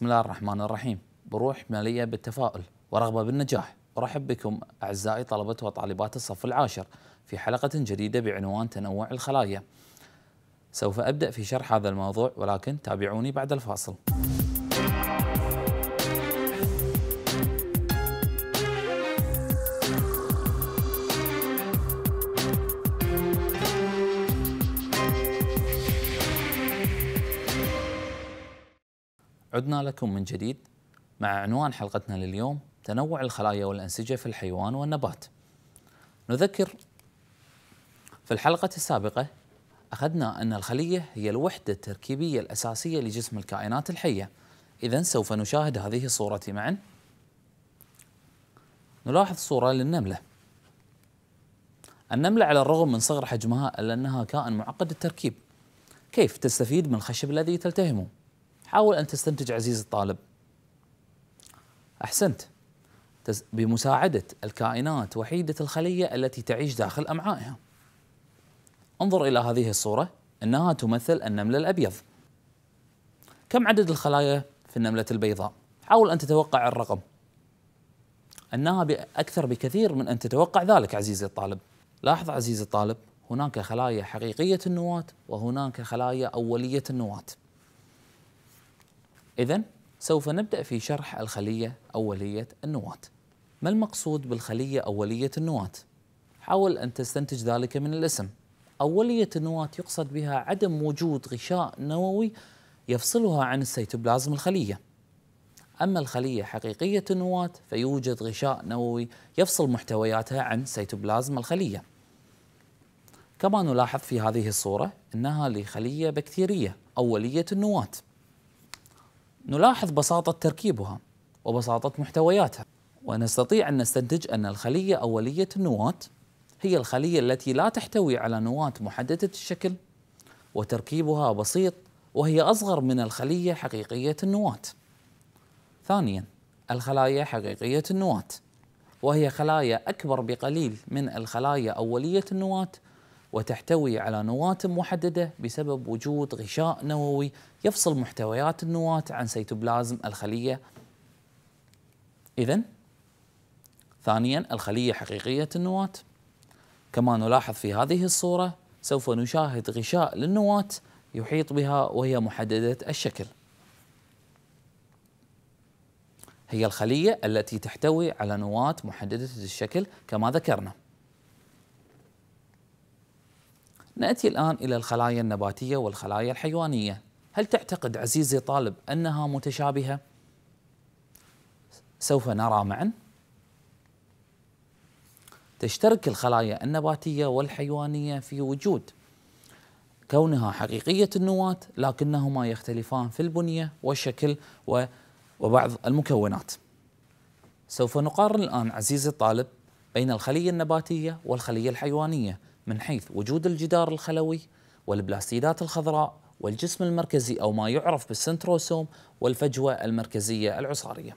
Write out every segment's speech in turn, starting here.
بسم الله الرحمن الرحيم بروح مليئة بالتفاؤل ورغبة بالنجاح أرحب بكم أعزائي طلبة وطالبات الصف العاشر في حلقة جديدة بعنوان تنوع الخلايا سوف أبدأ في شرح هذا الموضوع ولكن تابعوني بعد الفاصل عدنا لكم من جديد مع عنوان حلقتنا لليوم تنوع الخلايا والأنسجة في الحيوان والنبات. نذكر في الحلقة السابقة أخذنا أن الخلية هي الوحدة التركيبية الأساسية لجسم الكائنات الحية. إذا سوف نشاهد هذه الصورة معا. نلاحظ صورة للنملة. النملة على الرغم من صغر حجمها إلا أنها كائن معقد التركيب. كيف تستفيد من الخشب الذي تلتهمه؟ حاول أن تستنتج عزيز الطالب أحسنت بمساعدة الكائنات وحيدة الخلية التي تعيش داخل أمعائها انظر إلى هذه الصورة أنها تمثل النمل الأبيض كم عدد الخلايا في النملة البيضاء؟ حاول أن تتوقع الرقم أنها أكثر بكثير من أن تتوقع ذلك عزيزي الطالب لاحظ عزيزي الطالب هناك خلايا حقيقية النواة وهناك خلايا أولية النواة إذا سوف نبدأ في شرح الخلية أولية النواة. ما المقصود بالخلية أولية النواة؟ حاول أن تستنتج ذلك من الاسم. أولية النواة يقصد بها عدم وجود غشاء نووي يفصلها عن السيتوبلازم الخلية. أما الخلية حقيقية النواة فيوجد غشاء نووي يفصل محتوياتها عن سيتوبلازم الخلية. كما نلاحظ في هذه الصورة أنها لخلية بكتيرية أولية النواة. نلاحظ بساطة تركيبها وبساطة محتوياتها ونستطيع أن نستنتج أن الخلية أولية النواة هي الخلية التي لا تحتوي على نواة محددة الشكل وتركيبها بسيط وهي أصغر من الخلية حقيقية النواة ثانيا الخلايا حقيقية النواة وهي خلايا أكبر بقليل من الخلايا أولية النواة وتحتوي على نواة محددة بسبب وجود غشاء نووي يفصل محتويات النواة عن سيتوبلازم الخلية إذا ثانيا الخلية حقيقية النواة كما نلاحظ في هذه الصورة سوف نشاهد غشاء للنواة يحيط بها وهي محددة الشكل هي الخلية التي تحتوي على نواة محددة الشكل كما ذكرنا ناتي الان الى الخلايا النباتيه والخلايا الحيوانيه. هل تعتقد عزيزي طالب انها متشابهه؟ سوف نرى معا. تشترك الخلايا النباتيه والحيوانيه في وجود كونها حقيقيه النواه لكنهما يختلفان في البنيه والشكل وبعض المكونات. سوف نقارن الان عزيزي الطالب بين الخليه النباتيه والخليه الحيوانيه. من حيث وجود الجدار الخلوي والبلاستيدات الخضراء والجسم المركزي أو ما يعرف بالسنتروسوم والفجوة المركزية العصارية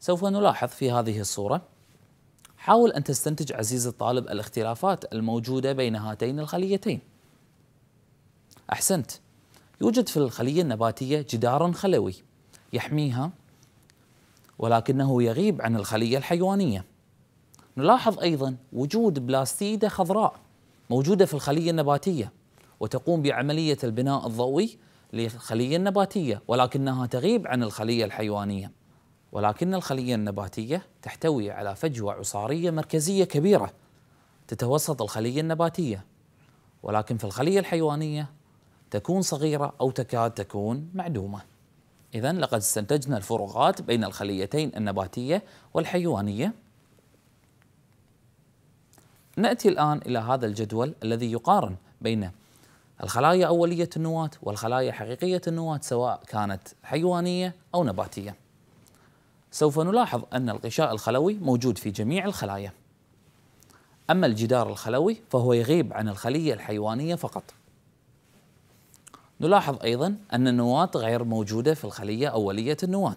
سوف نلاحظ في هذه الصورة حاول أن تستنتج عزيزي الطالب الاختلافات الموجودة بين هاتين الخليتين أحسنت يوجد في الخلية النباتية جدار خلوي يحميها ولكنه يغيب عن الخلية الحيوانية نلاحظ أيضا وجود بلاستيدة خضراء موجودة في الخلية النباتية وتقوم بعملية البناء الضوئي للخلية النباتية ولكنها تغيب عن الخلية الحيوانية ولكن الخلية النباتية تحتوي على فجوة عصارية مركزية كبيرة تتوسط الخلية النباتية ولكن في الخلية الحيوانية تكون صغيرة أو تكاد تكون معدومة إذا لقد استنتجنا الفروقات بين الخليتين النباتية والحيوانية ناتي الان الى هذا الجدول الذي يقارن بين الخلايا اوليه النواه والخلايا حقيقيه النواه سواء كانت حيوانيه او نباتيه. سوف نلاحظ ان الغشاء الخلوي موجود في جميع الخلايا. اما الجدار الخلوي فهو يغيب عن الخليه الحيوانيه فقط. نلاحظ ايضا ان النواه غير موجوده في الخليه اوليه النواه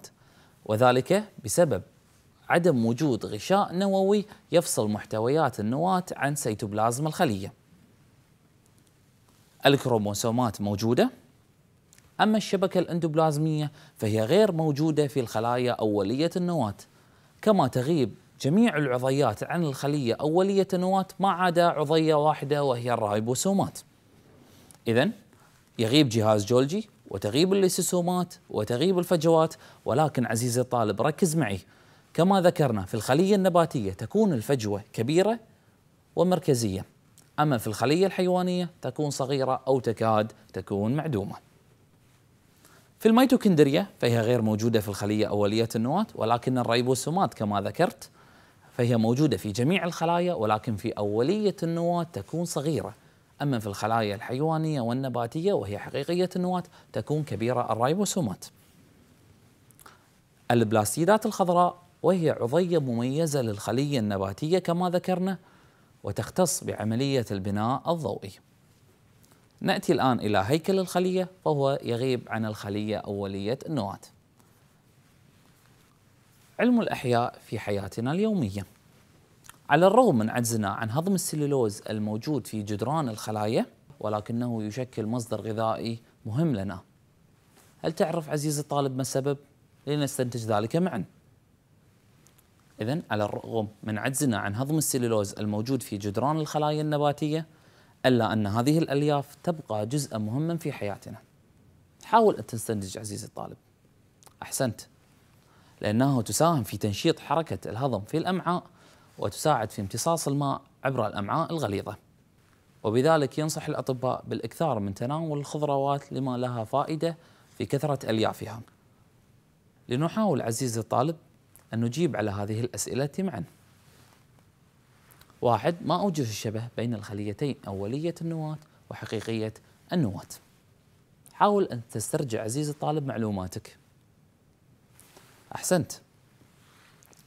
وذلك بسبب عدم وجود غشاء نووي يفصل محتويات النواة عن سيتوبلازم الخلية الكروموسومات موجودة أما الشبكة الأندوبلازمية فهي غير موجودة في الخلايا أولية النواة كما تغيب جميع العضيات عن الخلية أولية النواة ما عدا عضية واحدة وهي الرايبوسومات إذا يغيب جهاز جولجي وتغيب الليسوسومات وتغيب الفجوات ولكن عزيزي الطالب ركز معي كما ذكرنا في الخلية النباتية تكون الفجوة كبيرة ومركزية أما في الخلية الحيوانية تكون صغيرة أو تكاد تكون معدومة في الميتوكندريا فهي غير موجودة في الخلية أولية النواة ولكن الريبوسومات كما ذكرت فهي موجودة في جميع الخلايا ولكن في أولية النواة تكون صغيرة أما في الخلايا الحيوانية والنباتية وهي حقيقية النواة تكون كبيرة الريبوسومات البلاستيدات الخضراء وهي عضية مميزة للخلية النباتية كما ذكرنا وتختص بعملية البناء الضوئي نأتي الآن إلى هيكل الخلية وهو يغيب عن الخلية أولية النواة علم الأحياء في حياتنا اليومية على الرغم من عجزنا عن هضم السلولوز الموجود في جدران الخلايا ولكنه يشكل مصدر غذائي مهم لنا هل تعرف عزيزي الطالب ما السبب؟ لنستنتج ذلك معاً إذا على الرغم من عجزنا عن هضم السليلوز الموجود في جدران الخلايا النباتية إلا أن هذه الألياف تبقى جزءا مهما في حياتنا حاول أن تستنتج عزيزي الطالب أحسنت لأنه تساهم في تنشيط حركة الهضم في الأمعاء وتساعد في امتصاص الماء عبر الأمعاء الغليظة وبذلك ينصح الأطباء بالإكثار من تناول الخضروات لما لها فائدة في كثرة أليافها لنحاول عزيزي الطالب أن نجيب على هذه الأسئلة معا واحد ما أوجد الشبه بين الخليتين أولية النواة وحقيقية النواة حاول أن تسترجع عزيزي الطالب معلوماتك أحسنت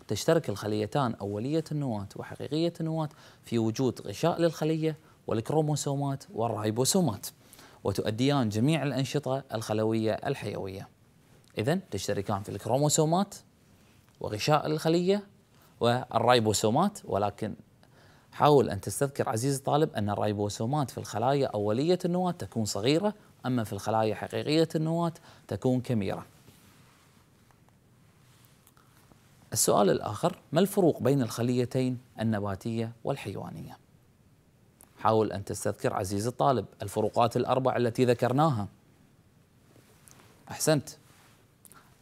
تشترك الخليتان أولية النواة وحقيقية النواة في وجود غشاء للخلية والكروموسومات والرايبوسومات وتؤديان جميع الأنشطة الخلوية الحيوية إذا تشتركان في الكروموسومات وغشاء الخلية والرايبوسومات ولكن حاول أن تستذكر عزيزي الطالب أن الرايبوسومات في الخلايا أولية النواة تكون صغيرة أما في الخلايا حقيقية النواة تكون كبيرة السؤال الآخر ما الفروق بين الخليتين النباتية والحيوانية؟ حاول أن تستذكر عزيزي الطالب الفروقات الأربع التي ذكرناها أحسنت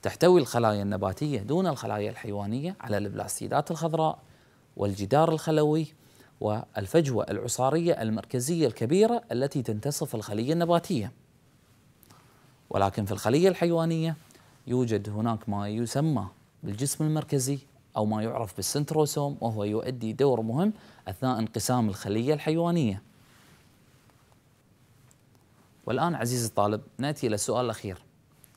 تحتوي الخلايا النباتية دون الخلايا الحيوانية على البلاستيدات الخضراء والجدار الخلوي والفجوة العصارية المركزية الكبيرة التي تنتصف الخلية النباتية ولكن في الخلية الحيوانية يوجد هناك ما يسمى بالجسم المركزي أو ما يعرف بالسنتروسوم وهو يؤدي دور مهم أثناء انقسام الخلية الحيوانية والآن عزيزي الطالب نأتي إلى السؤال الأخير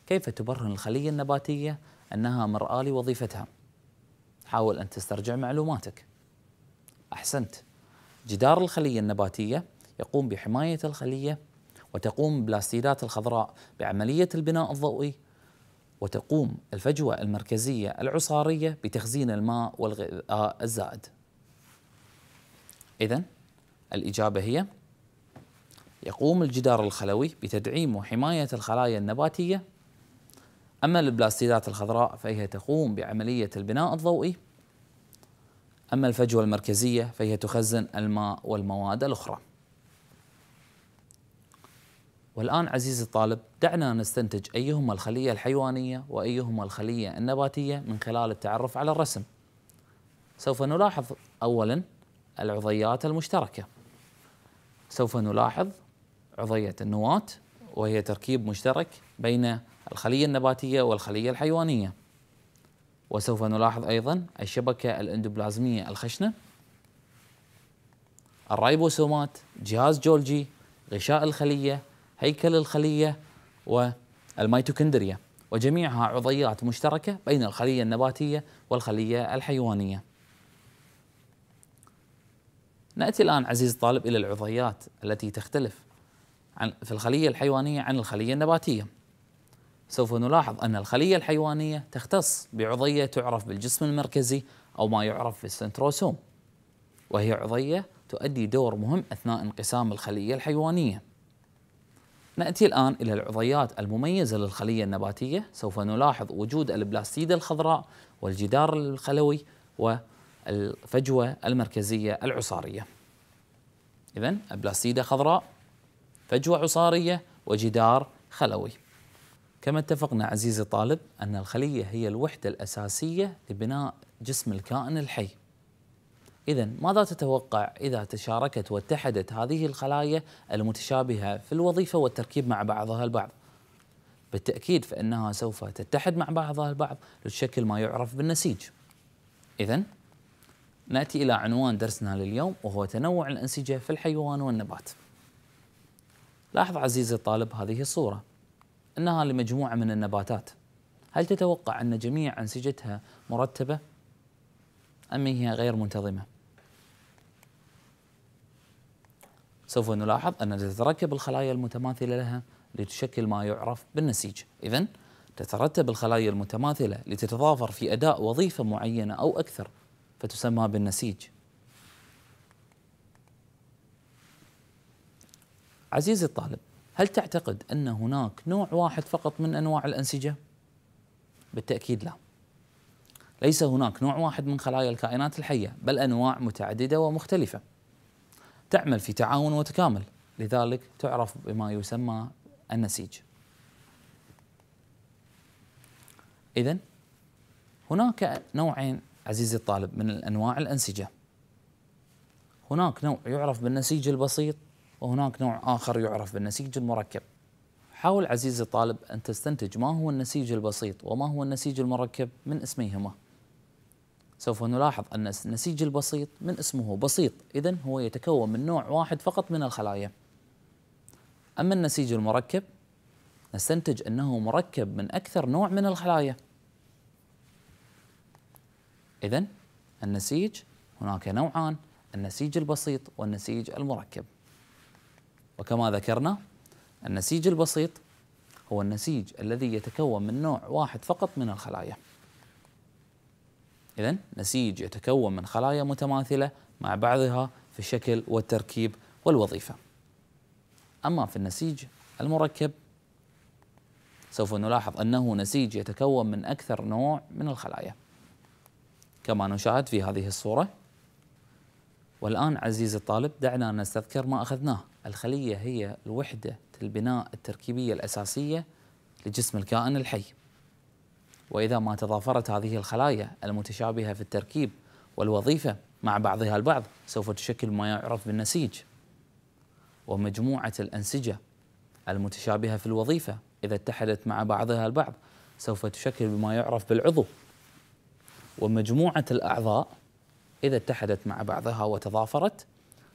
كيف تبرهن الخلية النباتية أنها مرآة لوظيفتها حاول أن تسترجع معلوماتك أحسنت جدار الخلية النباتية يقوم بحماية الخلية وتقوم البلاستيدات الخضراء بعملية البناء الضوئي وتقوم الفجوة المركزية العصارية بتخزين الماء والغذاء الزائد إذا الإجابة هي يقوم الجدار الخلوي بتدعيم وحماية الخلايا النباتية أما البلاستيدات الخضراء فهي تقوم بعملية البناء الضوئي أما الفجوة المركزية فهي تخزن الماء والمواد الأخرى والآن عزيزي الطالب دعنا نستنتج أيهما الخلية الحيوانية وأيهما الخلية النباتية من خلال التعرف على الرسم سوف نلاحظ أولا العضيات المشتركة سوف نلاحظ عضية النواة وهي تركيب مشترك بين الخلية النباتية والخلية الحيوانية وسوف نلاحظ أيضا الشبكة الأندوبلازمية الخشنة الرايبوسومات جهاز جولجي غشاء الخلية هيكل الخلية والميتوكندريا وجميعها عضيات مشتركة بين الخلية النباتية والخلية الحيوانية نأتي الآن عزيزي الطالب إلى العضيات التي تختلف عن في الخلية الحيوانية عن الخلية النباتية سوف نلاحظ أن الخلية الحيوانية تختص بعضية تعرف بالجسم المركزي أو ما يعرف بالسنتروسوم وهي عضية تؤدي دور مهم أثناء انقسام الخلية الحيوانية نأتي الآن إلى العضيات المميزة للخلية النباتية سوف نلاحظ وجود البلاستيد الخضراء والجدار الخلوي والفجوة المركزية العصارية إذا البلاستيدة خضراء فجوة عصارية وجدار خلوي كما اتفقنا عزيزي طالب أن الخلية هي الوحدة الأساسية لبناء جسم الكائن الحي إذا ماذا تتوقع إذا تشاركت واتحدت هذه الخلايا المتشابهة في الوظيفة والتركيب مع بعضها البعض؟ بالتأكيد فإنها سوف تتحد مع بعضها البعض لتشكل ما يعرف بالنسيج إذا نأتي إلى عنوان درسنا لليوم وهو تنوع الأنسجة في الحيوان والنبات لاحظ عزيزي الطالب هذه الصورة أنها لمجموعة من النباتات هل تتوقع أن جميع أنسجتها مرتبة أم هي غير منتظمة سوف نلاحظ أن تتركب الخلايا المتماثلة لها لتشكل ما يعرف بالنسيج إذا تترتب الخلايا المتماثلة لتتضافر في أداء وظيفة معينة أو أكثر فتسمى بالنسيج عزيزي الطالب هل تعتقد ان هناك نوع واحد فقط من انواع الانسجه؟ بالتاكيد لا. ليس هناك نوع واحد من خلايا الكائنات الحيه، بل انواع متعدده ومختلفه. تعمل في تعاون وتكامل، لذلك تعرف بما يسمى النسيج. اذا هناك نوعين عزيزي الطالب من انواع الانسجه. هناك نوع يعرف بالنسيج البسيط وهناك نوع آخر يعرف بالنسيج المركب حاول عزيزي الطالب أن تستنتج ما هو النسيج البسيط وما هو النسيج المركب من اسميهما سوف نلاحظ أن النسيج البسيط من اسمه بسيط إذا هو يتكون من نوع واحد فقط من الخلايا أما النسيج المركب نستنتج أنه مركب من أكثر نوع من الخلايا إذا النسيج هناك نوعان النسيج البسيط والنسيج المركب وكما ذكرنا النسيج البسيط هو النسيج الذي يتكون من نوع واحد فقط من الخلايا إذا نسيج يتكون من خلايا متماثلة مع بعضها في الشكل والتركيب والوظيفة أما في النسيج المركب سوف نلاحظ أنه نسيج يتكون من أكثر نوع من الخلايا كما نشاهد في هذه الصورة والآن عزيزي الطالب دعنا نستذكر ما أخذناه الخلية هي الوحدة البناء التركيبية الأساسية لجسم الكائن الحي وإذا ما تضافرت هذه الخلايا المتشابهة في التركيب والوظيفة مع بعضها البعض سوف تشكل ما يعرف بالنسيج ومجموعة الأنسجة المتشابهة في الوظيفة إذا اتحدت مع بعضها البعض سوف تشكل ما يعرف بالعضو ومجموعة الأعضاء إذا اتحدت مع بعضها وتضافرت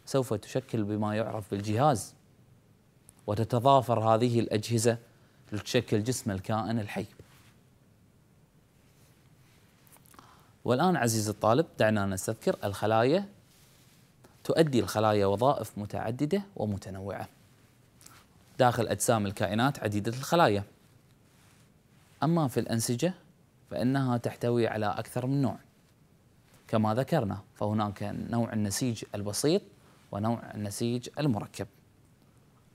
سوف تشكل بما يعرف بالجهاز وتتضافر هذه الأجهزة لتشكل جسم الكائن الحي والآن عزيزي الطالب دعنا نستذكر الخلايا تؤدي الخلايا وظائف متعددة ومتنوعة داخل أجسام الكائنات عديدة الخلايا أما في الأنسجة فإنها تحتوي على أكثر من نوع كما ذكرنا فهناك نوع النسيج البسيط ونوع النسيج المركب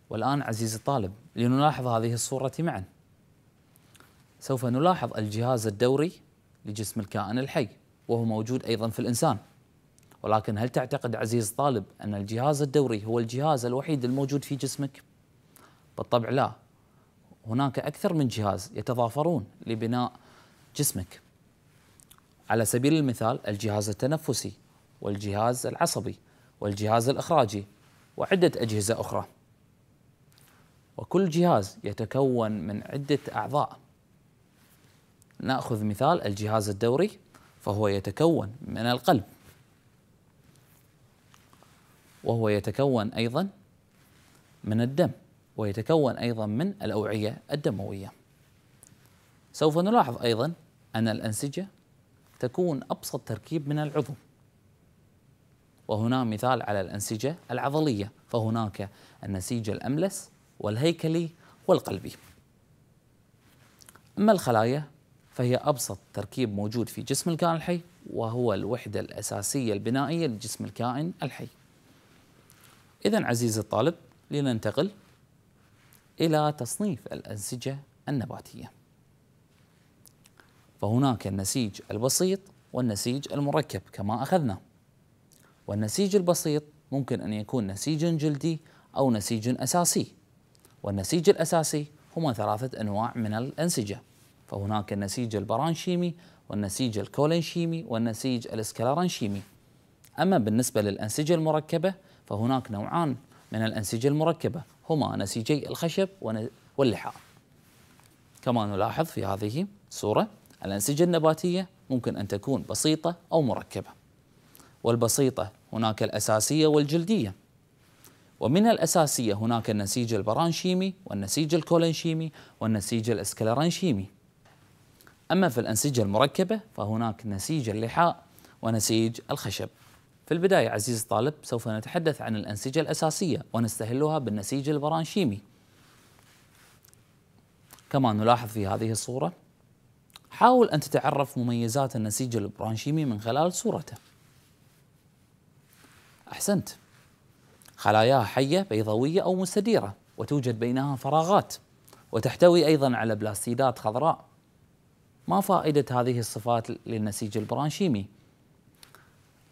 والآن عزيزي الطالب لنلاحظ هذه الصورة معا سوف نلاحظ الجهاز الدوري لجسم الكائن الحي وهو موجود أيضا في الإنسان ولكن هل تعتقد عزيز الطالب أن الجهاز الدوري هو الجهاز الوحيد الموجود في جسمك؟ بالطبع لا هناك أكثر من جهاز يتضافرون لبناء جسمك على سبيل المثال الجهاز التنفسي والجهاز العصبي والجهاز الإخراجي وعدة أجهزة أخرى وكل جهاز يتكون من عدة أعضاء نأخذ مثال الجهاز الدوري فهو يتكون من القلب وهو يتكون أيضا من الدم ويتكون أيضا من الأوعية الدموية سوف نلاحظ أيضا أن الأنسجة تكون أبسط تركيب من العظم وهنا مثال على الأنسجة العضلية فهناك النسيج الأملس والهيكلي والقلبي أما الخلايا فهي أبسط تركيب موجود في جسم الكائن الحي وهو الوحدة الأساسية البنائية لجسم الكائن الحي إذا عزيزي الطالب لننتقل إلى تصنيف الأنسجة النباتية فهناك النسيج البسيط والنسيج المركب كما أخذنا والنسيج البسيط ممكن أن يكون نسيج جلدي أو نسيج أساسي والنسيج الأساسي هما ثلاثة أنواع من الأنسجة فهناك النسيج البرانشيمي والنسيج الكولينشيمي والنسيج الاسكلارنشيمي أما بالنسبة للأنسجة المركبة فهناك نوعان من الأنسجة المركبة هما نسيجي الخشب واللحاء كما نلاحظ في هذه الصورة الأنسجة النباتية ممكن أن تكون بسيطة أو مركبة والبسيطة هناك الأساسية والجلدية ومن الأساسية هناك النسيج البرانشيمي والنسيج الكولنشيمي والنسيج الاسكلرانشيمي أما في الأنسجة المركبة فهناك نسيج اللحاء ونسيج الخشب في البداية عزيزي الطالب سوف نتحدث عن الأنسجة الأساسية ونستهلها بالنسيج البرانشيمي كما نلاحظ في هذه الصورة حاول أن تتعرف مميزات النسيج البرانشيمي من خلال صورته أحسنت خلاياها حية بيضوية أو مستديرة وتوجد بينها فراغات وتحتوي أيضا على بلاستيدات خضراء ما فائدة هذه الصفات للنسيج البرانشيمي؟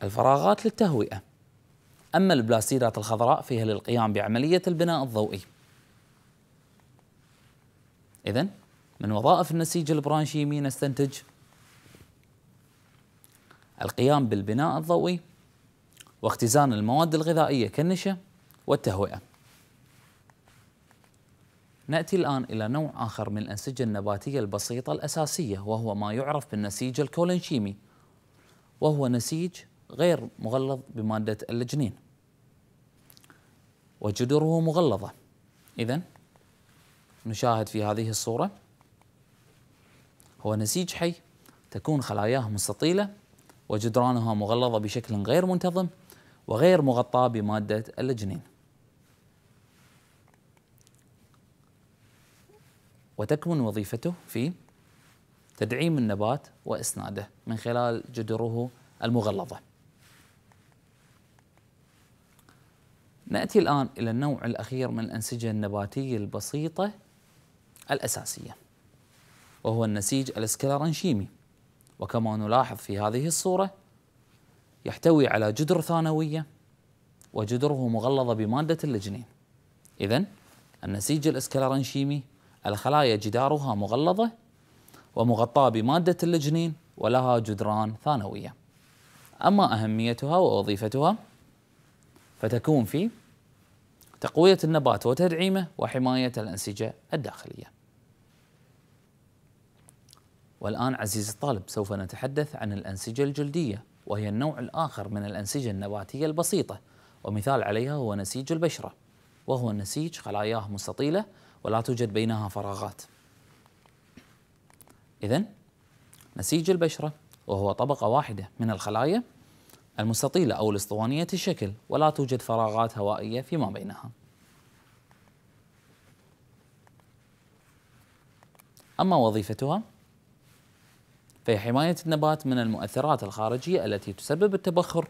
الفراغات للتهوئة أما البلاستيدات الخضراء فيها للقيام بعملية البناء الضوئي إذن من وظائف النسيج البرانشيمي نستنتج القيام بالبناء الضوئي واختزان المواد الغذائية كالنشا والتهوئة نأتي الآن إلى نوع آخر من الأنسجة النباتية البسيطة الأساسية وهو ما يعرف بالنسيج الكولنشيمي وهو نسيج غير مغلظ بمادة اللجنين وجدره مغلظة إذا نشاهد في هذه الصورة هو نسيج حي تكون خلاياه مستطيلة وجدرانها مغلظة بشكل غير منتظم وغير مغطاة بمادة اللجنين وتكمن وظيفته في تدعيم النبات وإسناده من خلال جدره المغلظة نأتي الآن إلى النوع الأخير من الأنسجة النباتية البسيطة الأساسية وهو النسيج الاسكلارنشيمي وكما نلاحظ في هذه الصورة يحتوي على جدر ثانوية وجدره مغلظة بمادة اللجنين إذا النسيج الاسكلارنشيمي الخلايا جدارها مغلظة ومغطاة بمادة اللجنين ولها جدران ثانوية أما أهميتها ووظيفتها فتكون في تقوية النبات وتدعيمه وحماية الأنسجة الداخلية والآن عزيزي الطالب سوف نتحدث عن الأنسجة الجلدية وهي النوع الآخر من الأنسجة النباتية البسيطة ومثال عليها هو نسيج البشرة وهو نسيج خلاياه مستطيلة ولا توجد بينها فراغات إذا نسيج البشرة وهو طبقة واحدة من الخلايا المستطيلة أو الأسطوانية الشكل ولا توجد فراغات هوائية فيما بينها أما وظيفتها فهي حماية النبات من المؤثرات الخارجية التي تسبب التبخر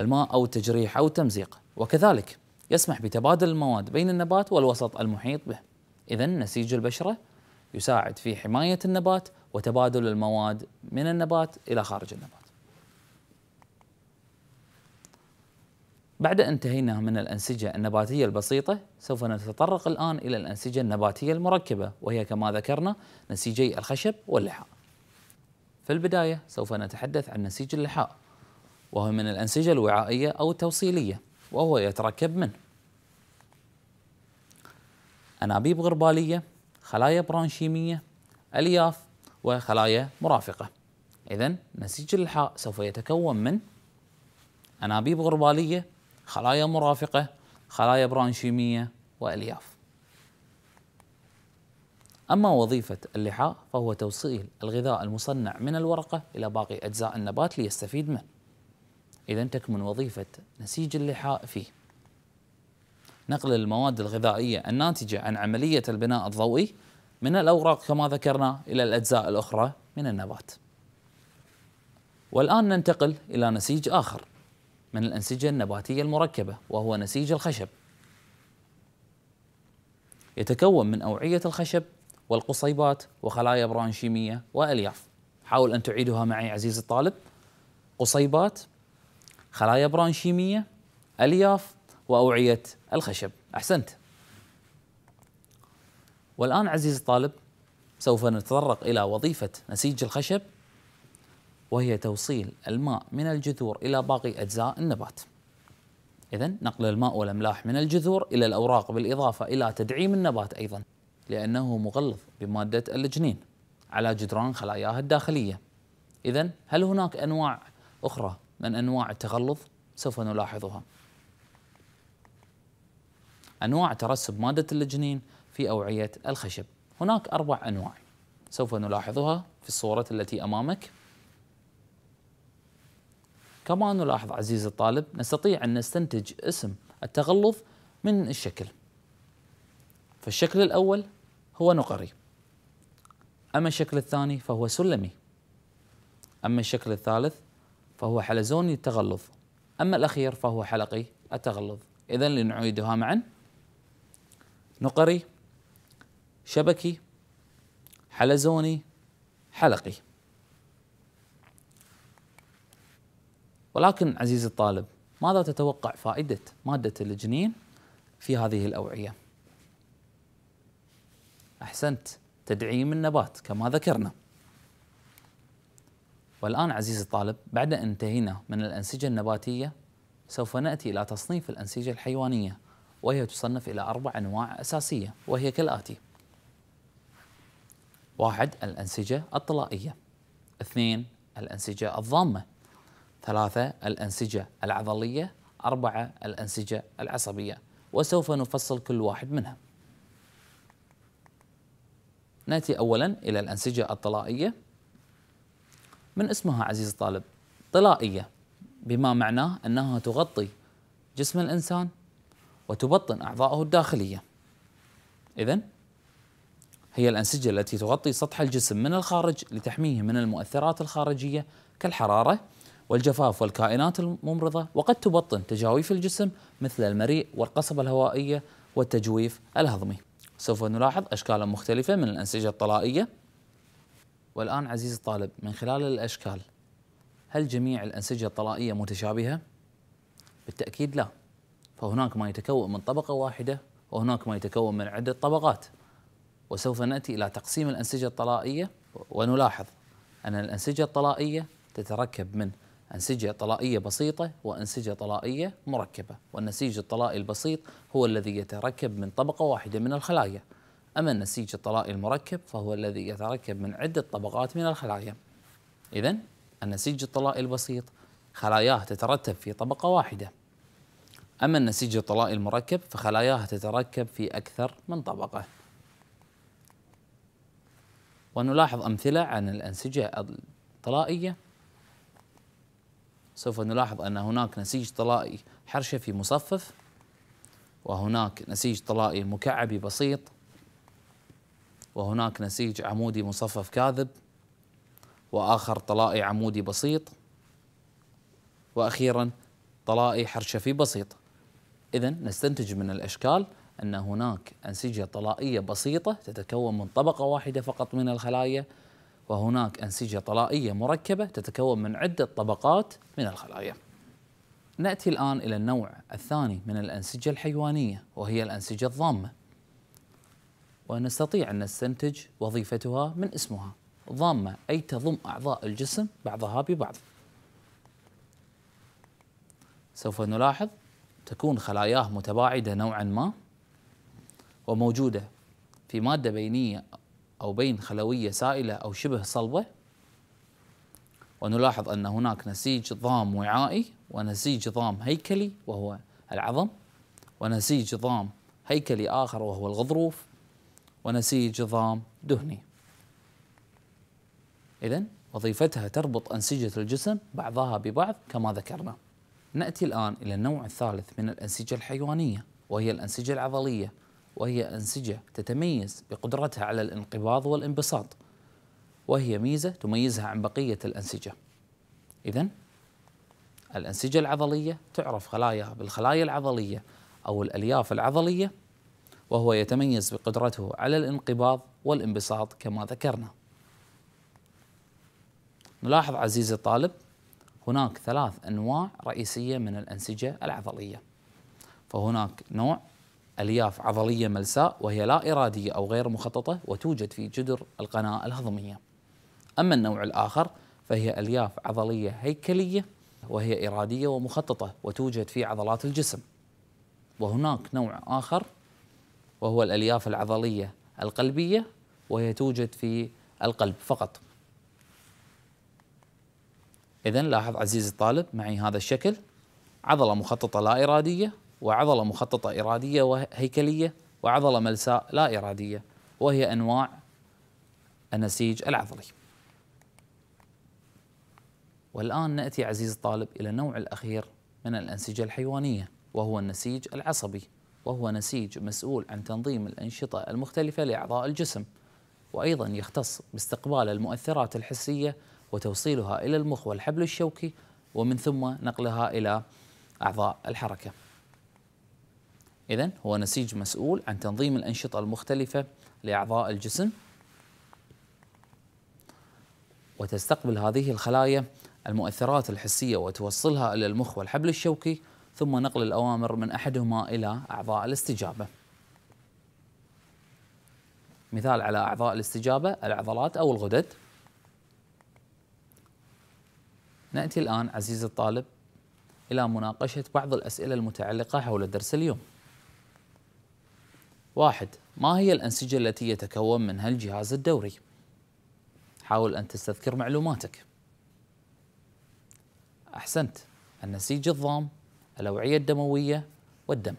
الماء أو التجريح أو التمزيق وكذلك يسمح بتبادل المواد بين النبات والوسط المحيط به إذا نسيج البشرة يساعد في حماية النبات وتبادل المواد من النبات إلى خارج النبات بعد أن انتهينا من الأنسجة النباتية البسيطة سوف نتطرق الآن إلى الأنسجة النباتية المركبة وهي كما ذكرنا نسيجي الخشب واللحاء في البداية سوف نتحدث عن نسيج اللحاء وهو من الأنسجة الوعائية أو التوصيلية وهو يتركب من أنابيب غربالية خلايا برانشيمية ألياف وخلايا مرافقة إذا نسيج اللحاء سوف يتكون من أنابيب غربالية خلايا مرافقة خلايا برانشيمية وألياف أما وظيفة اللحاء فهو توصيل الغذاء المصنع من الورقة إلى باقي أجزاء النبات ليستفيد منه إذا تكمن وظيفة نسيج اللحاء فيه نقل المواد الغذائية الناتجة عن عملية البناء الضوئي من الأوراق كما ذكرنا إلى الأجزاء الأخرى من النبات والآن ننتقل إلى نسيج آخر من الأنسجة النباتية المركبة وهو نسيج الخشب يتكون من أوعية الخشب والقصيبات وخلايا برانشيمية وألياف حاول أن تعيدها معي عزيزي الطالب قصيبات خلايا برانشيمية ألياف وأوعية الخشب أحسنت والآن عزيزي الطالب سوف نتطرق إلى وظيفة نسيج الخشب وهي توصيل الماء من الجذور إلى باقي أجزاء النبات إذا نقل الماء والأملاح من الجذور إلى الأوراق بالإضافة إلى تدعيم النبات أيضا لأنه مغلظ بمادة الجنين على جدران خلاياه الداخلية إذا هل هناك أنواع أخرى من أنواع التغلظ؟ سوف نلاحظها أنواع ترسب مادة الجنين في أوعية الخشب هناك أربع أنواع سوف نلاحظها في الصورة التي أمامك كما نلاحظ عزيزي الطالب نستطيع أن نستنتج اسم التغلظ من الشكل فالشكل الأول هو نقري أما الشكل الثاني فهو سلمي أما الشكل الثالث فهو حلزوني التغلظ أما الأخير فهو حلقي التغلظ إذا لنعيدها معا نقري شبكي حلزوني حلقي ولكن عزيزي الطالب ماذا تتوقع فائدة مادة الجنين في هذه الأوعية؟ أحسنت تدعيم النبات كما ذكرنا والآن عزيزي الطالب بعد أن انتهينا من الأنسجة النباتية سوف نأتي إلى تصنيف الأنسجة الحيوانية وهي تصنف إلى أربع أنواع أساسية وهي كالآتي واحد الأنسجة الطلائية اثنين الأنسجة الضامة ثلاثة الأنسجة العضلية أربعة الأنسجة العصبية وسوف نفصل كل واحد منها نأتي أولا إلى الأنسجة الطلائية من اسمها عزيز الطالب طلائية بما معناه أنها تغطي جسم الإنسان وتبطن أعضاءه الداخلية إذا هي الأنسجة التي تغطي سطح الجسم من الخارج لتحميه من المؤثرات الخارجية كالحرارة والجفاف والكائنات الممرضة وقد تبطن تجاويف الجسم مثل المريء والقصبة الهوائية والتجويف الهضمي سوف نلاحظ أشكالا مختلفة من الأنسجة الطلائية والآن عزيزي الطالب من خلال الأشكال هل جميع الأنسجة الطلائية متشابهة؟ بالتأكيد لا فهناك ما يتكون من طبقة واحدة وهناك ما يتكون من عدة طبقات وسوف نأتي إلى تقسيم الأنسجة الطلائية ونلاحظ أن الأنسجة الطلائية تتركب من أنسجة طلائية بسيطة وأنسجة طلائية مركبة والنسيج الطلائي البسيط هو الذي يتركب من طبقة واحدة من الخلايا أما النسيج الطلائي المركب فهو الذي يتركب من عدة طبقات من الخلايا إذا النسيج الطلائي البسيط خلاياه تترتب في طبقة واحدة أما النسيج الطلائي المركب فخلاياه تتركب في أكثر من طبقة ونلاحظ أمثلة عن الأنسجة الطلائية سوف نلاحظ أن هناك نسيج طلائي حرشة في مصفف وهناك نسيج طلائي مكعبي بسيط وهناك نسيج عمودي مصفف كاذب وآخر طلائي عمودي بسيط وأخيرا طلائي حرشفي بسيط إذا نستنتج من الأشكال أن هناك أنسجة طلائية بسيطة تتكون من طبقة واحدة فقط من الخلايا وهناك أنسجة طلائية مركبة تتكون من عدة طبقات من الخلايا. نأتي الآن إلى النوع الثاني من الأنسجة الحيوانية وهي الأنسجة الضامة. ونستطيع أن نستنتج وظيفتها من اسمها. ضامة أي تضم أعضاء الجسم بعضها ببعض. سوف نلاحظ تكون خلاياه متباعدة نوعا ما وموجودة في مادة بينية أو بين خلوية سائلة أو شبه صلبة ونلاحظ أن هناك نسيج ضام وعائي ونسيج ضام هيكلي وهو العظم ونسيج ضام هيكلي آخر وهو الغضروف ونسيج ضام دهني إذا وظيفتها تربط أنسجة الجسم بعضها ببعض كما ذكرنا نأتي الآن إلى النوع الثالث من الأنسجة الحيوانية وهي الأنسجة العضلية وهي أنسجة تتميز بقدرتها على الانقباض والانبساط وهي ميزة تميزها عن بقية الأنسجة إذا الأنسجة العضلية تعرف خلاياها بالخلايا العضلية أو الألياف العضلية وهو يتميز بقدرته على الانقباض والانبساط كما ذكرنا نلاحظ عزيزي الطالب هناك ثلاث أنواع رئيسية من الأنسجة العضلية فهناك نوع الياف عضليه ملساء وهي لا اراديه او غير مخططه وتوجد في جدر القناه الهضميه. اما النوع الاخر فهي الياف عضليه هيكليه وهي اراديه ومخططه وتوجد في عضلات الجسم. وهناك نوع اخر وهو الالياف العضليه القلبيه وهي توجد في القلب فقط. اذا لاحظ عزيزي الطالب معي هذا الشكل عضله مخططه لا اراديه وعضلة مخططة إرادية وهيكلية وعضلة ملساء لا إرادية وهي أنواع النسيج العضلي والآن نأتي عزيز الطالب إلى النوع الأخير من الأنسجة الحيوانية وهو النسيج العصبي وهو نسيج مسؤول عن تنظيم الأنشطة المختلفة لأعضاء الجسم وأيضا يختص باستقبال المؤثرات الحسية وتوصيلها إلى المخ والحبل الشوكي ومن ثم نقلها إلى أعضاء الحركة إذا هو نسيج مسؤول عن تنظيم الأنشطة المختلفة لأعضاء الجسم وتستقبل هذه الخلايا المؤثرات الحسية وتوصلها إلى المخ والحبل الشوكي ثم نقل الأوامر من أحدهما إلى أعضاء الاستجابة مثال على أعضاء الاستجابة العضلات أو الغدد نأتي الآن عزيزي الطالب إلى مناقشة بعض الأسئلة المتعلقة حول الدرس اليوم واحد ما هي الأنسجة التي يتكون منها الجهاز الدوري؟ حاول أن تستذكر معلوماتك أحسنت النسيج الضام الأوعية الدموية والدم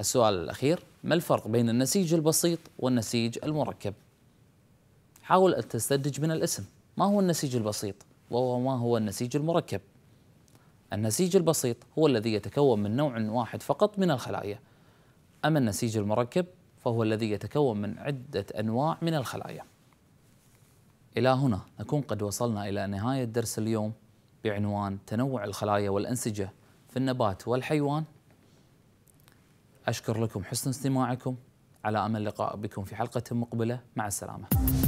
السؤال الأخير ما الفرق بين النسيج البسيط والنسيج المركب؟ حاول أن تستدج من الاسم ما هو النسيج البسيط وهو ما هو النسيج المركب؟ النسيج البسيط هو الذي يتكون من نوع واحد فقط من الخلايا أما النسيج المركب فهو الذي يتكون من عدة أنواع من الخلايا إلى هنا نكون قد وصلنا إلى نهاية درس اليوم بعنوان تنوع الخلايا والأنسجة في النبات والحيوان أشكر لكم حسن استماعكم على أمل لقاء بكم في حلقة مقبلة مع السلامة